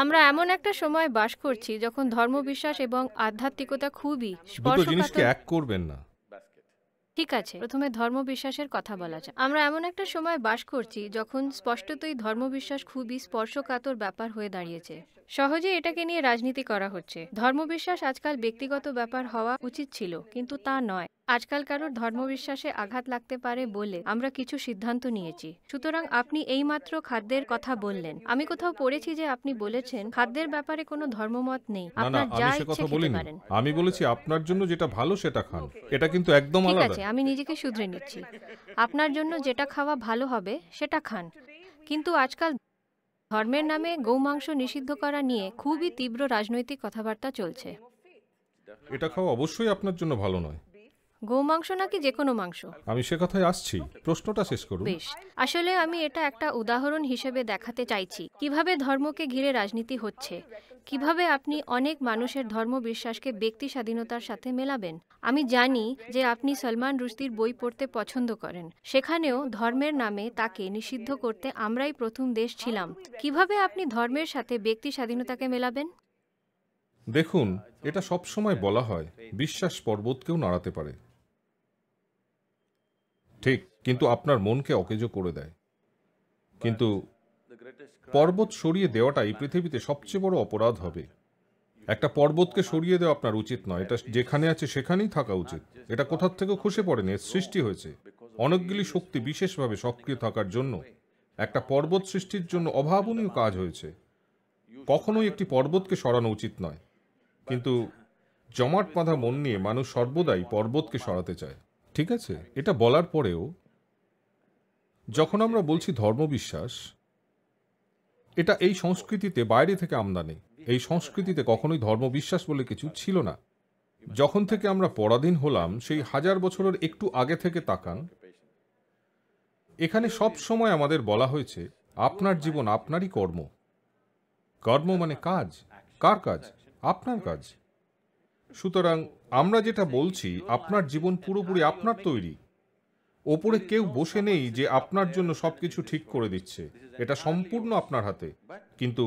আমরা এমন একটা সময় বাস করছি যখন ধর্মবিশ্বাস এবং আধ্যাত্মিকতা খুবই জিনিসকে এক করবেন না ঠিক আছে প্রথমে ধর্মবিশ্বাসের কথা বলা যায় আমরা এমন একটা সময় বাস করছি যখন স্পষ্টতই ধর্মবিশ্বাস খুবই স্পর্শকাতর ব্যাপার হয়ে দাঁড়িয়েছে সহজে এটাকে নিয়ে রাজনীতি করা হচ্ছে ধর্মবিশ্বাস আজকাল ব্যক্তিগত ব্যাপার হওয়া উচিত ছিল কিন্তু তা নয় আজকাল কারোর ধর্মবিশ্বাসে আঘাত লাগতে পারে বলে আমরা কিছু সিদ্ধান্ত নিয়েছি সুতরাং আপনি এই মাত্র খাদ্যের কথা বললেন আমি কোথাও পড়েছি যে আপনি বলেছেন খাদ্যের ব্যাপারে কোনো ধর্মমত নেই আপনার যা আমি ইচ্ছে কথা বলিনি আমি বলেছি আপনার জন্য যেটা ভালো সেটা খান এটা কিন্তু একদম ঠিক আলাদা আছে আমি নিজেকে শুধরে নিচ্ছি আপনার জন্য যেটা খাওয়া ভালো হবে সেটা খান কিন্তু আজকাল ধর্মের নামে গৌমাংস নিষিদ্ধ করা নিয়ে খুবই তীব্র রাজনৈতিক কথাবার্তা চলছে এটা খাওয়া অবশ্যই আপনার জন্য ভালো নয় গোমাংস নাকি যে কোনো মাংস আমি সে কথায় আসছি প্রশ্নটা শেষ করুন বেশ আসলে আমি এটা একটা উদাহরণ হিসেবে দেখাতে চাইছি কিভাবে ধর্মকে ঘিরে রাজনীতি হচ্ছে কিভাবে আপনি অনেক মানুষের ধর্ম বিশ্বাসকে ব্যক্তি স্বাধীনতার সাথে মেলাবেন আমি জানি যে আপনি সলমান রুশদির বই পড়তে পছন্দ করেন সেখানেও ধর্মের নামে তাকে নিষিদ্ধ করতে আমরাই প্রথম দেশ ছিলাম কিভাবে আপনি ধর্মের সাথে ব্যক্তি স্বাধীনতাকে মেলাবেন দেখুন এটা সবসময় বলা হয় বিশ্বাস পর্বতকেও নাড়াতে পারে ঠিক কিন্তু আপনার মনকে অকেজ করে দেয় কিন্তু পর্বত সরিয়ে দেওয়াটাই পৃথিবীতে সবচেয়ে বড় অপরাধ হবে একটা পর্বতকে সরিয়ে দেওয়া আপনার উচিত নয় এটা যেখানে আছে সেখানেই থাকা উচিত এটা কোথার থেকে খসে পড়েনি এর সৃষ্টি হয়েছে অনেকগুলি শক্তি বিশেষভাবে সক্রিয় থাকার জন্য একটা পর্বত সৃষ্টির জন্য অভাবনীয় কাজ হয়েছে কখনোই একটি পর্বতকে সরানো উচিত নয় কিন্তু জমাট বাঁধা মন নিয়ে মানুষ সর্বদাই পর্বতকে সরাতে চায় ঠিক আছে এটা বলার পরেও যখন আমরা বলছি ধর্মবিশ্বাস এটা এই সংস্কৃতিতে বাইরে থেকে আমদানি এই সংস্কৃতিতে কখনোই ধর্মবিশ্বাস বলে কিছু ছিল না যখন থেকে আমরা পরাধীন হলাম সেই হাজার বছরের একটু আগে থেকে তাকান এখানে সব সময় আমাদের বলা হয়েছে আপনার জীবন আপনারই কর্ম কর্ম মানে কাজ কার কাজ আপনার কাজ সুতরাং আমরা যেটা বলছি আপনার জীবন পুরোপুরি আপনার তৈরি ওপরে কেউ বসে নেই যে আপনার জন্য সবকিছু ঠিক করে দিচ্ছে এটা সম্পূর্ণ আপনার হাতে কিন্তু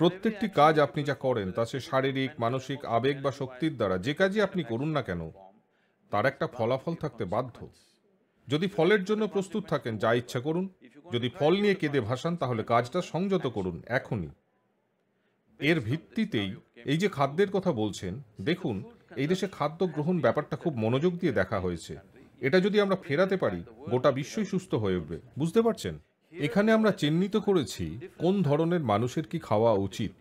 প্রত্যেকটি কাজ আপনি যা করেন তা সে শারীরিক মানসিক আবেগ বা শক্তির দ্বারা যে কাজই আপনি করুন না কেন তার একটা ফলাফল থাকতে বাধ্য যদি ফলের জন্য প্রস্তুত থাকেন যা ইচ্ছা করুন যদি ফল নিয়ে কেঁদে ভাসান তাহলে কাজটা সংযত করুন এখনই এর ভিত্তিতেই এই যে খাদ্যের কথা বলছেন দেখুন এই দেশে খাদ্য গ্রহণ ব্যাপারটা খুব মনোযোগ দিয়ে দেখা হয়েছে এটা যদি আমরা ফেরাতে পারি গোটা বিশ্বই সুস্থ হয়ে উঠবে বুঝতে পারছেন এখানে আমরা চিহ্নিত করেছি কোন ধরনের মানুষের কি খাওয়া উচিত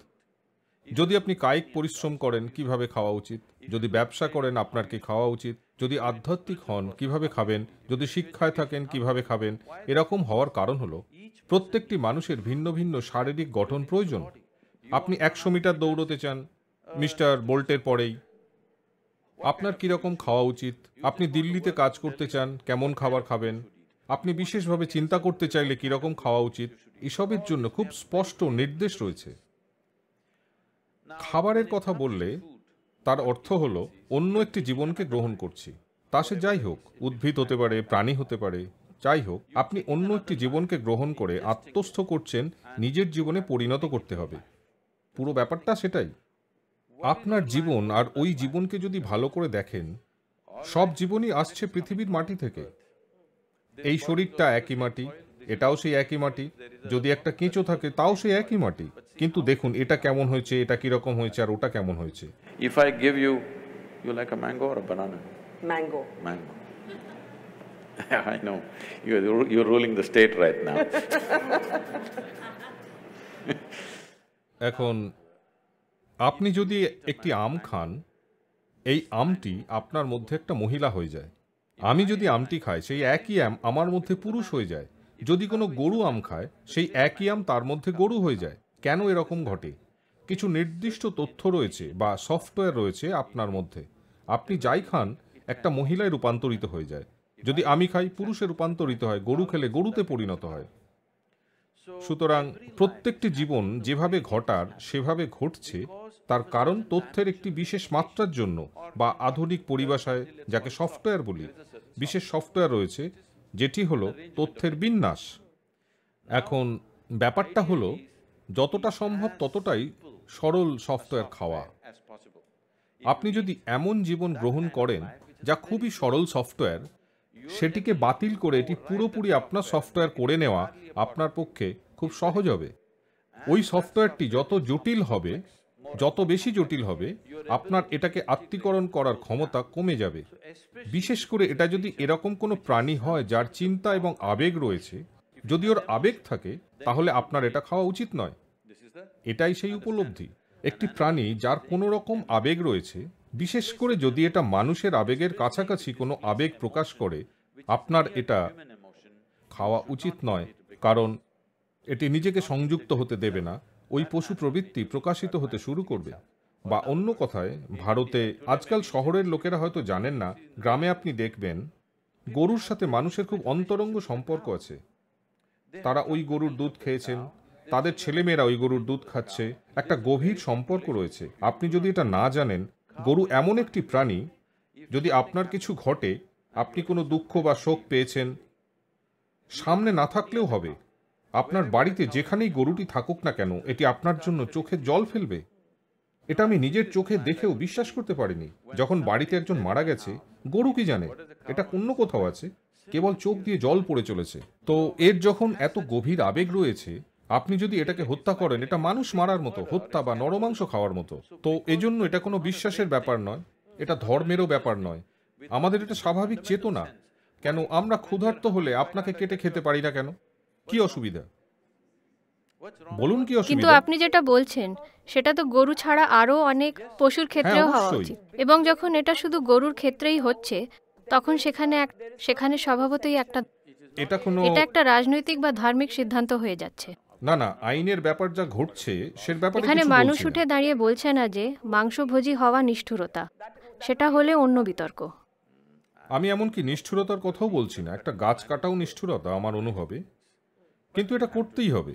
যদি আপনি কায়িক পরিশ্রম করেন কিভাবে খাওয়া উচিত যদি ব্যবসা করেন আপনার কি খাওয়া উচিত যদি আধ্যাত্মিক হন কিভাবে খাবেন যদি শিক্ষায় থাকেন কিভাবে খাবেন এরকম হওয়ার কারণ হলো প্রত্যেকটি মানুষের ভিন্ন ভিন্ন শারীরিক গঠন প্রয়োজন আপনি একশো মিটার দৌড়তে চান মিস্টার বোল্টের পরেই আপনার কীরকম খাওয়া উচিত আপনি দিল্লিতে কাজ করতে চান কেমন খাবার খাবেন আপনি বিশেষভাবে চিন্তা করতে চাইলে কীরকম খাওয়া উচিত এসবের জন্য খুব স্পষ্ট নির্দেশ রয়েছে খাবারের কথা বললে তার অর্থ হল অন্য একটি জীবনকে গ্রহণ করছি তা সে যাই হোক উদ্ভিদ হতে পারে প্রাণী হতে পারে যাই হোক আপনি অন্য একটি জীবনকে গ্রহণ করে আত্মস্থ করছেন নিজের জীবনে পরিণত করতে হবে পুরো ব্যাপারটা সেটাই আপনার জীবন আর ওই জীবনকে যদি ভালো করে দেখেন সব জীবনই আসছে পৃথিবীর মাটি থেকে এই শরীরটা একই মাটি এটাও সেই একই মাটি যদি একটা কেঁচো থাকে তাও সেই একই মাটি কিন্তু দেখুন এটা কেমন হয়েছে এটা কিরকম হয়েছে আর ওটা কেমন হয়েছে if I give you you like a mango or a banana mango mango I know. You're, you're ruling the state এখন আপনি যদি একটি আম খান এই আমটি আপনার মধ্যে একটা মহিলা হয়ে যায় আমি যদি আমটি খাই সেই একই আম আমার মধ্যে পুরুষ হয়ে যায় যদি কোনো গরু আম খায় সেই একই আম তার মধ্যে গরু হয়ে যায় কেন এরকম ঘটে কিছু নির্দিষ্ট তথ্য রয়েছে বা সফটওয়্যার রয়েছে আপনার মধ্যে আপনি যাই খান একটা মহিলায় রূপান্তরিত হয়ে যায় যদি আমি খাই পুরুষে রূপান্তরিত হয় গরু খেলে গরুতে পরিণত হয় সুতরাং প্রত্যেকটি জীবন যেভাবে ঘটার সেভাবে ঘটছে তার কারণ তথ্যের একটি বিশেষ মাত্রার জন্য বা আধুনিক পরিভাষায় যাকে সফটওয়্যার বলি বিশেষ সফটওয়্যার রয়েছে যেটি হলো তথ্যের বিন্যাস এখন ব্যাপারটা হলো যতটা সম্ভব ততটাই সরল সফটওয়্যার খাওয়া আপনি যদি এমন জীবন গ্রহণ করেন যা খুবই সরল সফটওয়্যার সেটিকে বাতিল করে এটি পুরোপুরি আপনার সফটওয়্যার করে নেওয়া আপনার পক্ষে খুব সহজ হবে ওই সফটওয়্যারটি যত জটিল হবে যত বেশি জটিল হবে আপনার এটাকে আত্মীকরণ করার ক্ষমতা কমে যাবে বিশেষ করে এটা যদি এরকম কোনো প্রাণী হয় যার চিন্তা এবং আবেগ রয়েছে যদি ওর আবেগ থাকে তাহলে আপনার এটা খাওয়া উচিত নয় এটাই সেই উপলব্ধি একটি প্রাণী যার কোনো রকম আবেগ রয়েছে বিশেষ করে যদি এটা মানুষের আবেগের কাছাকাছি কোনো আবেগ প্রকাশ করে আপনার এটা খাওয়া উচিত নয় কারণ এটি নিজেকে সংযুক্ত হতে দেবে না ওই পশু প্রবৃত্তি প্রকাশিত হতে শুরু করবে বা অন্য কথায় ভারতে আজকাল শহরের লোকেরা হয়তো জানেন না গ্রামে আপনি দেখবেন গরুর সাথে মানুষের খুব অন্তরঙ্গ সম্পর্ক আছে তারা ওই গরুর দুধ খেয়েছেন তাদের ছেলেমেয়েরা ওই গরুর দুধ খাচ্ছে একটা গভীর সম্পর্ক রয়েছে আপনি যদি এটা না জানেন গরু এমন একটি প্রাণী যদি আপনার কিছু ঘটে আপনি কোনো দুঃখ বা শোক পেয়েছেন সামনে না থাকলেও হবে আপনার বাড়িতে যেখানেই গরুটি থাকুক না কেন এটি আপনার জন্য চোখে জল ফেলবে এটা আমি নিজের চোখে দেখেও বিশ্বাস করতে পারিনি যখন বাড়িতে একজন মারা গেছে গরু কি জানে এটা অন্য কোথাও আছে কেবল চোখ দিয়ে জল পড়ে চলেছে তো এর যখন এত গভীর আবেগ রয়েছে আপনি যদি এটাকে হত্যা করেন এটা মানুষ মারার মতো হত্যা বা নরমাংস খাওয়ার মতো তো এজন্য এটা কোনো বিশ্বাসের ব্যাপার নয় এটা ধর্মেরও ব্যাপার নয় আমাদের এটা স্বাভাবিক চেতনা কেন আমরা ক্ষুধার্ত হলে আপনাকে কেটে খেতে পারি না কেন কি অসুবিধা বলুন কি কিন্তু আপনি যেটা বলছেন সেটা তো গরু ছাড়া আরও অনেক পশুর ক্ষেত্রেও হ্যাঁ, হওয়া উচিত এবং যখন এটা শুধু গরুর ক্ষেত্রেই হচ্ছে তখন সেখানে সেখানে স্বভাবতই একটা এটা কোনো এটা একটা রাজনৈতিক বা ধার্মিক সিদ্ধান্ত হয়ে যাচ্ছে না না আইনের ব্যাপার যা ঘটছে সের ব্যাপারে এখানে মানুষ উঠে দাঁড়িয়ে বলছে না যে মাংসভোজী হওয়া নিষ্ঠুরতা সেটা হলে অন্য বিতর্ক আমি এমনকি নিষ্ঠুরতার কথাও বলছি না একটা গাছ কাটাও নিষ্ঠুরতা আমার অনুভবে কিন্তু এটা করতেই হবে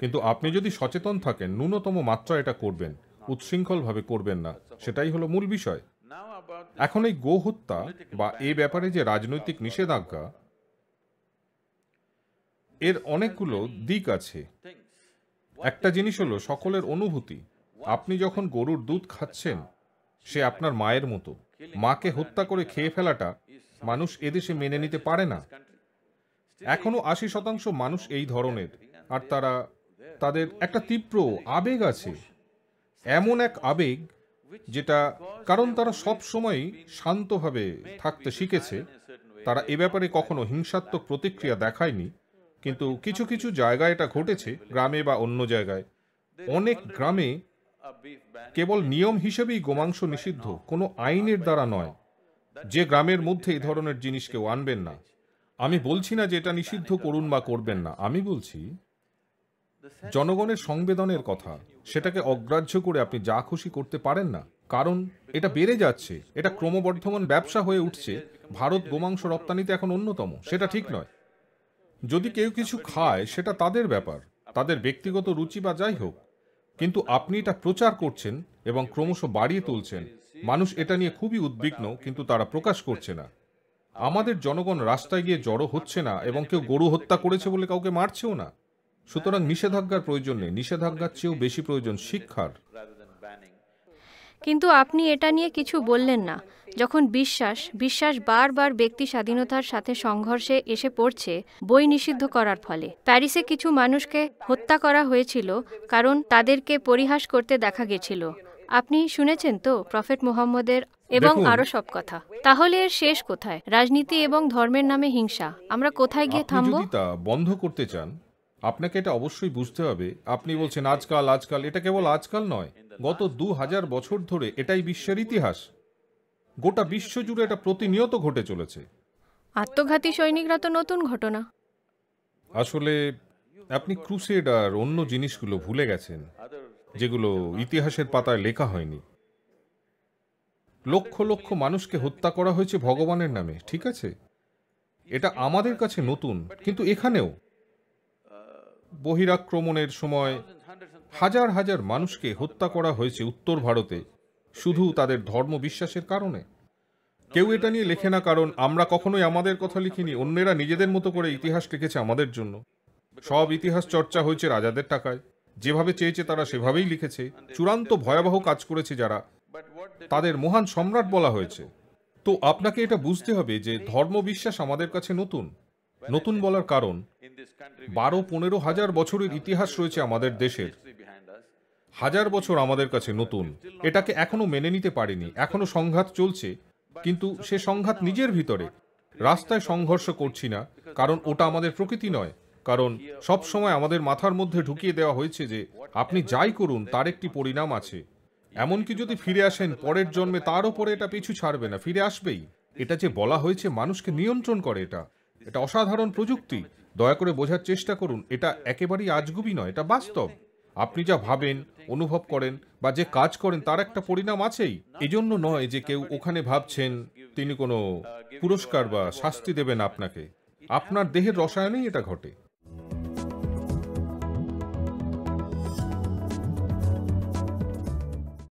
কিন্তু আপনি যদি সচেতন থাকেন ন্যূনতম মাত্রা এটা করবেন উচ্ছৃঙ্খলভাবে করবেন না সেটাই হলো মূল বিষয় এখন এই গোহত্যা বা এ ব্যাপারে যে রাজনৈতিক নিষেধাজ্ঞা এর অনেকগুলো দিক আছে একটা জিনিস হলো সকলের অনুভূতি আপনি যখন গরুর দুধ খাচ্ছেন সে আপনার মায়ের মতো মাকে হত্যা করে খেয়ে ফেলাটা মানুষ এদেশে মেনে নিতে পারে না এখনো আশি শতাংশ মানুষ এই ধরনের আর তারা তাদের একটা তীব্র আবেগ আছে এমন এক আবেগ যেটা কারণ তারা সব সময় শান্তভাবে থাকতে শিখেছে তারা এ ব্যাপারে কখনো হিংসাত্মক প্রতিক্রিয়া দেখায়নি কিন্তু কিছু কিছু জায়গায় এটা ঘটেছে গ্রামে বা অন্য জায়গায় অনেক গ্রামে কেবল নিয়ম হিসেবেই গোমাংস নিষিদ্ধ কোনো আইনের দ্বারা নয় যে গ্রামের মধ্যে এই ধরনের জিনিস কেউ আনবেন না আমি বলছি না যে এটা নিষিদ্ধ করুন বা করবেন না আমি বলছি জনগণের সংবেদনের কথা সেটাকে অগ্রাহ্য করে আপনি যা খুশি করতে পারেন না কারণ এটা বেড়ে যাচ্ছে এটা ক্রমবর্ধমান ব্যবসা হয়ে উঠছে ভারত গোমাংস রপ্তানিতে এখন অন্যতম সেটা ঠিক নয় যদি কেউ কিছু খায় সেটা তাদের ব্যাপার তাদের ব্যক্তিগত রুচি বা যাই হোক কিন্তু আপনি এটা প্রচার করছেন এবং ক্রমশ বাড়িয়ে তুলছেন মানুষ এটা নিয়ে খুবই উদ্বিগ্ন কিন্তু তারা প্রকাশ করছে না আমাদের জনগণ রাস্তায় গিয়ে জড়ো হচ্ছে না এবং কেউ গরু হত্যা করেছে বলে কাউকে মারছেও না সুতরাং নিষেধাজ্ঞার প্রয়োজন নেই নিষেধাজ্ঞার চেয়েও বেশি প্রয়োজন শিক্ষার কিন্তু আপনি এটা নিয়ে কিছু বললেন না যখন বিশ্বাস বিশ্বাস বারবার ব্যক্তি স্বাধীনতার সাথে সংঘর্ষে এসে পড়ছে বই নিষিদ্ধ করার ফলে প্যারিসে কিছু মানুষকে হত্যা করা হয়েছিল কারণ তাদেরকে পরিহাস করতে দেখা গেছিল আপনি শুনেছেন তো প্রফেট মোহাম্মদের এবং আরো সব কথা তাহলে এর শেষ কোথায় রাজনীতি এবং ধর্মের নামে হিংসা আমরা কোথায় গিয়ে থামবো তা বন্ধ করতে চান আপনাকে এটা অবশ্যই বুঝতে হবে আপনি বলছেন আজকাল আজকাল এটা কেবল আজকাল নয় গত দু হাজার বছর ধরে এটাই বিশ্বের ইতিহাস গোটা বিশ্ব জুড়ে এটা প্রতিনিয়ত ঘটে চলেছে আত্মঘাতী সৈনিকরা তো নতুন ঘটনা আসলে আপনি ক্রুসেড আর অন্য জিনিসগুলো ভুলে গেছেন যেগুলো ইতিহাসের পাতায় লেখা হয়নি লক্ষ লক্ষ মানুষকে হত্যা করা হয়েছে ভগবানের নামে ঠিক আছে এটা আমাদের কাছে নতুন কিন্তু এখানেও বহিরাক্রমণের সময় হাজার হাজার মানুষকে হত্যা করা হয়েছে উত্তর ভারতে শুধু তাদের ধর্ম বিশ্বাসের কারণে কেউ এটা নিয়ে লেখে না কারণ আমরা কখনোই আমাদের কথা লিখিনি অন্যেরা নিজেদের মতো করে ইতিহাস লিখেছে আমাদের জন্য সব ইতিহাস চর্চা হয়েছে রাজাদের টাকায় যেভাবে চেয়েছে তারা সেভাবেই লিখেছে চূড়ান্ত ভয়াবহ কাজ করেছে যারা তাদের মহান সম্রাট বলা হয়েছে তো আপনাকে এটা বুঝতে হবে যে ধর্মবিশ্বাস আমাদের কাছে নতুন নতুন বলার কারণ বারো পনেরো হাজার বছরের ইতিহাস রয়েছে আমাদের দেশের হাজার বছর আমাদের কাছে নতুন এটাকে এখনো মেনে নিতে পারিনি এখনো সংঘাত চলছে কিন্তু সে সংঘাত নিজের ভিতরে রাস্তায় সংঘর্ষ করছি না কারণ ওটা আমাদের প্রকৃতি নয় কারণ সব সময় আমাদের মাথার মধ্যে ঢুকিয়ে দেওয়া হয়েছে যে আপনি যাই করুন তার একটি পরিণাম আছে এমনকি যদি ফিরে আসেন পরের জন্মে তার ওপরে এটা পিছু ছাড়বে না ফিরে আসবেই এটা যে বলা হয়েছে মানুষকে নিয়ন্ত্রণ করে এটা এটা অসাধারণ প্রযুক্তি দয়া করে বোঝার চেষ্টা করুন এটা একেবারেই আজগুবি নয় এটা বাস্তব আপনি যা ভাবেন অনুভব করেন বা যে কাজ করেন তার একটা পরিণাম আছেই এজন্য নয় যে কেউ ওখানে ভাবছেন তিনি কোনো পুরস্কার বা শাস্তি দেবেন আপনাকে আপনার দেহের রসায়নেই এটা ঘটে